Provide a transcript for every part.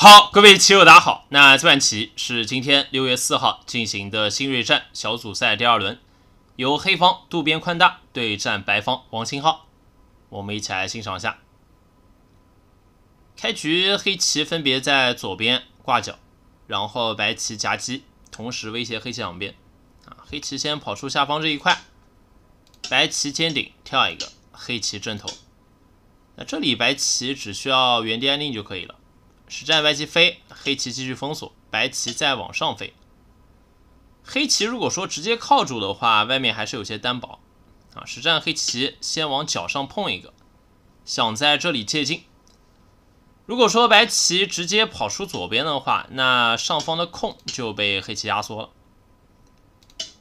好，各位棋友，大家好。那这盘棋是今天六月四号进行的新锐战小组赛第二轮，由黑方渡边宽大对战白方王星浩，我们一起来欣赏一下。开局黑棋分别在左边挂角，然后白棋夹击，同时威胁黑棋两边。啊，黑棋先跑出下方这一块，白棋尖顶跳一个，黑棋正头。那这里白棋只需要原地安定就可以了。实战白棋飞，黑棋继续封锁，白棋再往上飞。黑棋如果说直接靠住的话，外面还是有些单薄啊。实战黑棋先往角上碰一个，想在这里借进。如果说白棋直接跑出左边的话，那上方的空就被黑棋压缩了。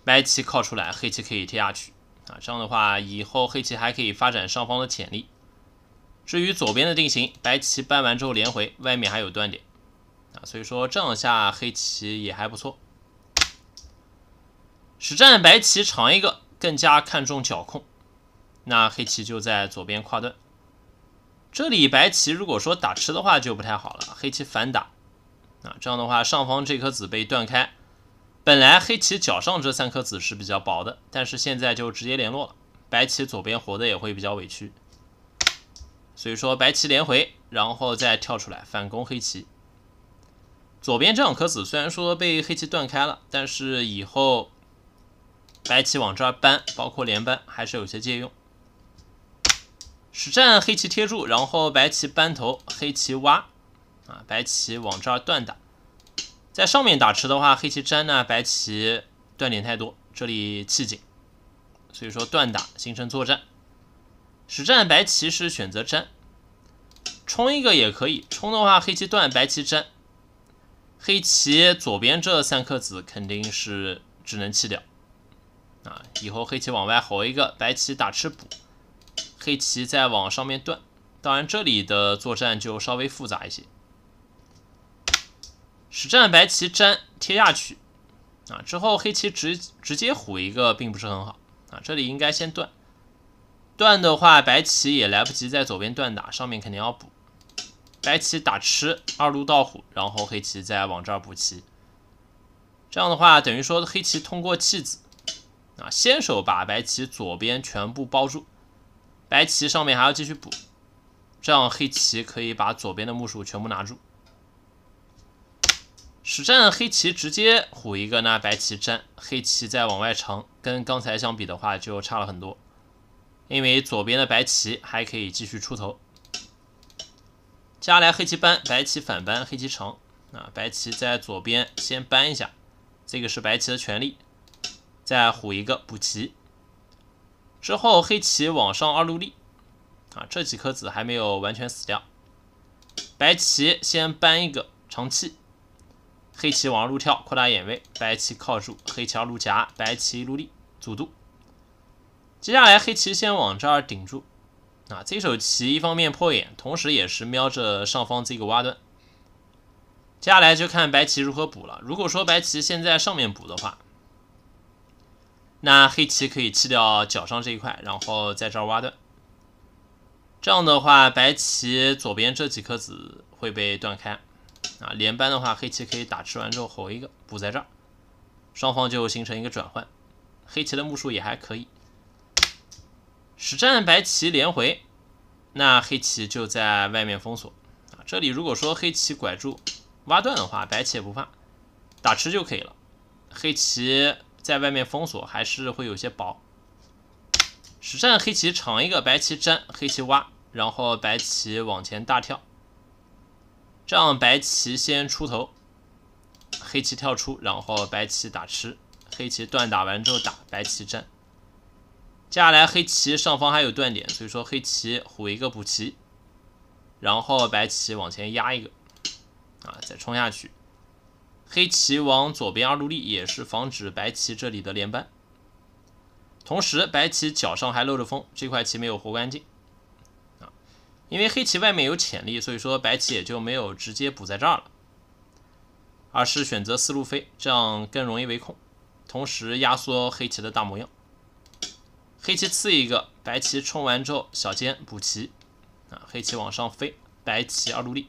白棋靠出来，黑棋可以贴下去啊。这样的话，以后黑棋还可以发展上方的潜力。至于左边的定型，白棋扳完之后连回，外面还有断点，啊，所以说这样下黑棋也还不错。实战白棋长一个，更加看重脚控，那黑棋就在左边跨断。这里白棋如果说打吃的话就不太好了，黑棋反打，啊，这样的话上方这颗子被断开，本来黑棋脚上这三颗子是比较薄的，但是现在就直接联络了，白棋左边活的也会比较委屈。所以说白棋连回，然后再跳出来反攻黑棋。左边这两颗子虽然说被黑棋断开了，但是以后白棋往这儿搬，包括连搬，还是有些借用。实战黑棋贴住，然后白棋搬头，黑棋挖，啊，白棋往这儿断打。在上面打吃的话，黑棋粘呢，白棋断点太多，这里气紧，所以说断打形成作战。实战白棋是选择粘，冲一个也可以。冲的话，黑棋断，白棋粘。黑棋左边这三颗子肯定是只能弃掉。啊，以后黑棋往外吼一个，白棋打吃补。黑棋再往上面断，当然这里的作战就稍微复杂一些。实战白棋粘贴下去，啊，之后黑棋直直接虎一个，并不是很好。啊，这里应该先断。断的话，白棋也来不及在左边断打，上面肯定要补。白棋打吃二路倒虎，然后黑棋再往这儿补棋。这样的话，等于说黑棋通过弃子啊，先手把白棋左边全部包住。白棋上面还要继续补，这样黑棋可以把左边的目数全部拿住。实战黑棋直接虎一个，那白棋粘，黑棋再往外长，跟刚才相比的话就差了很多。因为左边的白棋还可以继续出头，接下来黑棋扳，白棋反扳，黑棋长，啊，白棋在左边先扳一下，这个是白棋的权利，再虎一个补棋，之后黑棋往上二路立，啊，这几颗子还没有完全死掉，白棋先搬一个长气，黑棋往路跳扩大眼位，白棋靠住，黑棋二路夹，白棋一路立阻堵。接下来黑棋先往这儿顶住，啊，这手棋一方面破眼，同时也是瞄着上方这个挖断。接下来就看白棋如何补了。如果说白棋现在上面补的话，那黑棋可以弃掉脚上这一块，然后在这儿挖断。这样的话，白棋左边这几颗子会被断开。啊，连扳的话，黑棋可以打吃完之后吼一个补在这儿，双方就形成一个转换。黑棋的目数也还可以。实战白棋连回，那黑棋就在外面封锁啊。这里如果说黑棋拐住挖断的话，白棋也不怕，打吃就可以了。黑棋在外面封锁还是会有些薄。实战黑棋长一个，白棋粘，黑棋挖，然后白棋往前大跳，这样白棋先出头，黑棋跳出，然后白棋打吃，黑棋断打完之后打白棋粘。接下来黑棋上方还有断点，所以说黑棋虎一个补棋，然后白棋往前压一个，啊，再冲下去。黑棋往左边二路立也是防止白棋这里的连扳，同时白棋角上还漏着风，这块棋没有活干净，啊，因为黑棋外面有潜力，所以说白棋也就没有直接补在这儿了，而是选择四路飞，这样更容易围控，同时压缩黑棋的大模样。黑棋刺一个，白棋冲完之后，小尖补棋，啊，黑棋往上飞，白棋二路立。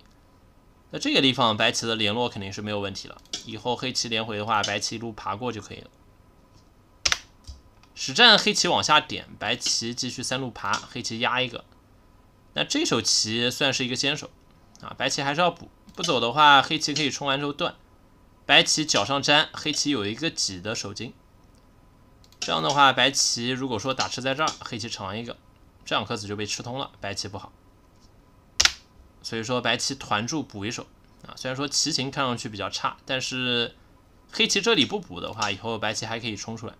那这个地方白棋的联络肯定是没有问题了，以后黑棋连回的话，白棋一路爬过就可以了。实战黑棋往下点，白棋继续三路爬，黑棋压一个。那这手棋算是一个先手，啊，白棋还是要补，不走的话，黑棋可以冲完之后断，白棋脚上粘，黑棋有一个挤的手筋。这样的话，白棋如果说打吃在这儿，黑棋长一个，这两颗子就被吃通了，白棋不好。所以说白棋团住补一手啊，虽然说棋形看上去比较差，但是黑棋这里不补的话，以后白棋还可以冲出来。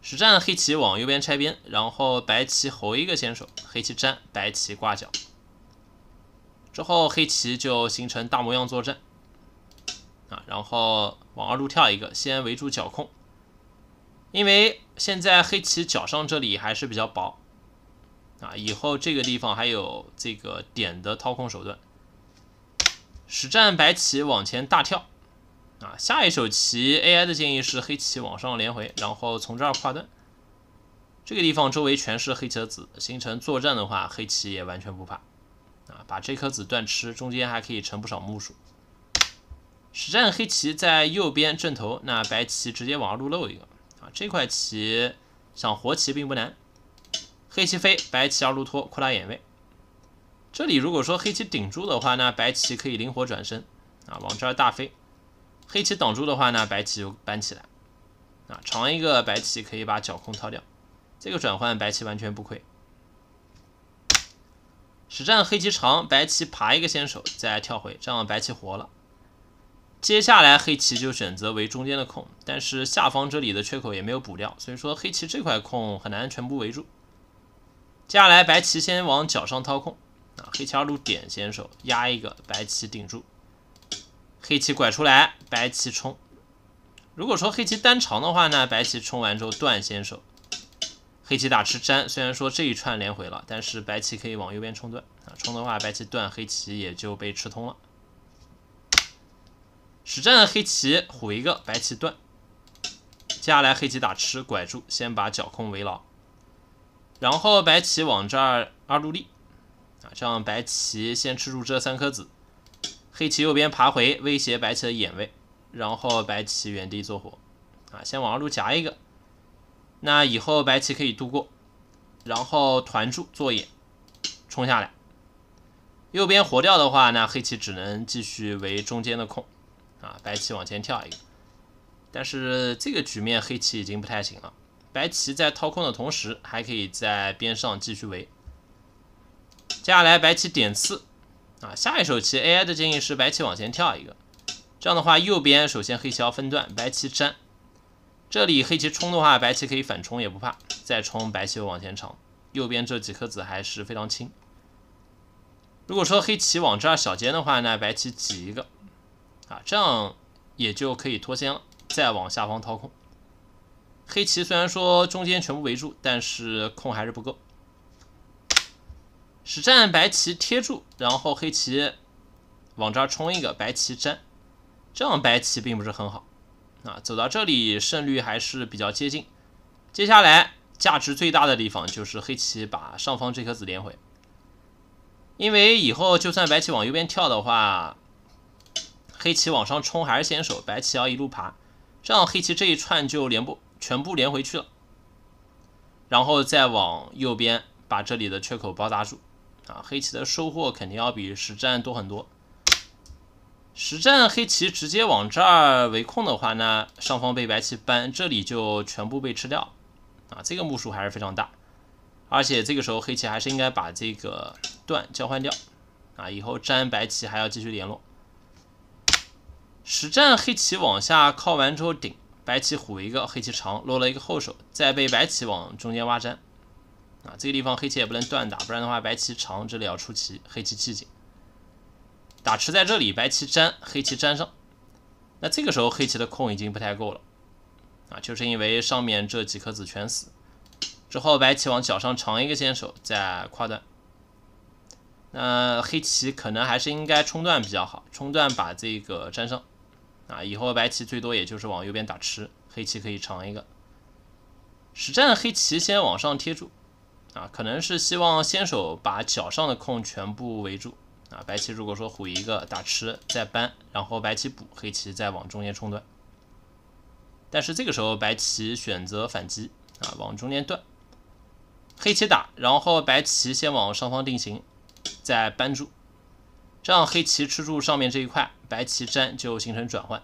实战黑棋往右边拆边，然后白棋侯一个先手，黑棋粘，白棋挂角，之后黑棋就形成大模样作战啊，然后往二路跳一个，先围住角控。因为现在黑棋角上这里还是比较薄，啊，以后这个地方还有这个点的掏空手段。实战白棋往前大跳，啊，下一手棋 AI 的建议是黑棋往上连回，然后从这儿跨断。这个地方周围全是黑棋的子，形成作战的话，黑棋也完全不怕，啊，把这颗子断吃，中间还可以成不少木数。实战黑棋在右边正头，那白棋直接往上路露一个。啊，这块棋想活棋并不难。黑棋飞，白棋二路拖，扩大眼位。这里如果说黑棋顶住的话呢，白棋可以灵活转身啊，往这儿大飞。黑棋挡住的话呢，白棋就搬起来。啊，长一个白棋可以把角空掏掉，这个转换白棋完全不亏。实战黑棋长，白棋爬一个先手，再跳回，这样白棋活了。接下来黑棋就选择围中间的空，但是下方这里的缺口也没有补掉，所以说黑棋这块空很难全部围住。接下来白棋先往角上掏空，啊，黑棋二路点先手压一个，白棋顶住，黑棋拐出来，白棋冲。如果说黑棋单长的话呢，白棋冲完之后断先手，黑棋打吃粘。虽然说这一串连回了，但是白棋可以往右边冲断，啊，冲的话白棋断，黑棋也就被吃通了。实战黑棋虎一个白棋断，接下来黑棋打吃拐住，先把角空围牢，然后白棋往这儿二路立，啊，这样白棋先吃住这三颗子。黑棋右边爬回威胁白棋的眼位，然后白棋原地做活，啊，先往二路夹一个，那以后白棋可以度过，然后团住做眼冲下来，右边活掉的话，那黑棋只能继续围中间的空。啊，白棋往前跳一个，但是这个局面黑棋已经不太行了。白棋在掏空的同时，还可以在边上继续围。接下来白棋点刺，啊，下一手棋 AI 的建议是白棋往前跳一个，这样的话右边首先黑棋要分段，白棋粘。这里黑棋冲的话，白棋可以反冲也不怕，再冲白棋往前长。右边这几颗子还是非常轻。如果说黑棋往这儿小尖的话那白棋挤一个。啊，这样也就可以脱先了。再往下方掏空，黑棋虽然说中间全部围住，但是空还是不够。实战白棋贴住，然后黑棋往这儿冲一个，白棋粘，这样白棋并不是很好。啊，走到这里胜率还是比较接近。接下来价值最大的地方就是黑棋把上方这颗子连回，因为以后就算白棋往右边跳的话。黑棋往上冲还是先手，白棋要一路爬，这样黑棋这一串就连不全部连回去了，然后再往右边把这里的缺口包扎住啊，黑棋的收获肯定要比实战多很多。实战黑棋直接往这儿围控的话，那上方被白棋扳，这里就全部被吃掉啊，这个目数还是非常大，而且这个时候黑棋还是应该把这个段交换掉啊，以后粘白棋还要继续联络。实战黑棋往下靠完之后顶白棋虎一个黑棋长落了一个后手，再被白棋往中间挖粘，啊这个地方黑棋也不能断打，不然的话白棋长这里要出棋，黑棋气紧，打吃在这里白棋粘黑棋粘上，那这个时候黑棋的空已经不太够了，啊就是因为上面这几颗子全死之后白棋往脚上长一个先手再跨断，那黑棋可能还是应该冲断比较好，冲断把这个粘上。啊，以后白棋最多也就是往右边打吃，黑棋可以尝一个。实战黑棋先往上贴住，啊，可能是希望先手把脚上的空全部围住。啊，白棋如果说虎一个打吃再扳，然后白棋补，黑棋再往中间冲断。但是这个时候白棋选择反击，啊，往中间断，黑棋打，然后白棋先往上方定型，再扳住。这样黑棋吃住上面这一块，白棋粘就形成转换。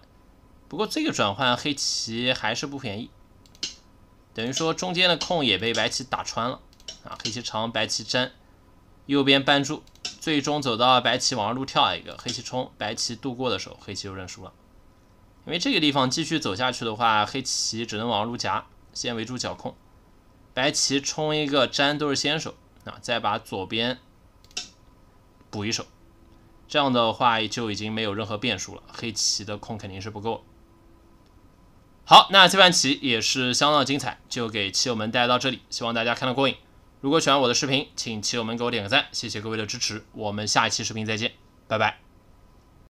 不过这个转换黑棋还是不便宜，等于说中间的空也被白棋打穿了啊！黑棋长，白棋粘，右边扳住，最终走到白棋往上路跳一个，黑棋冲，白棋渡过的时候，黑棋就认输了。因为这个地方继续走下去的话，黑棋只能往上路夹，先围住角控。白棋冲一个粘都是先手啊，再把左边补一手。这样的话就已经没有任何变数了，黑棋的空肯定是不够。好，那这盘棋也是相当精彩，就给棋友们带到这里，希望大家看得过瘾。如果喜欢我的视频，请棋友们给我点个赞，谢谢各位的支持。我们下一期视频再见，拜拜。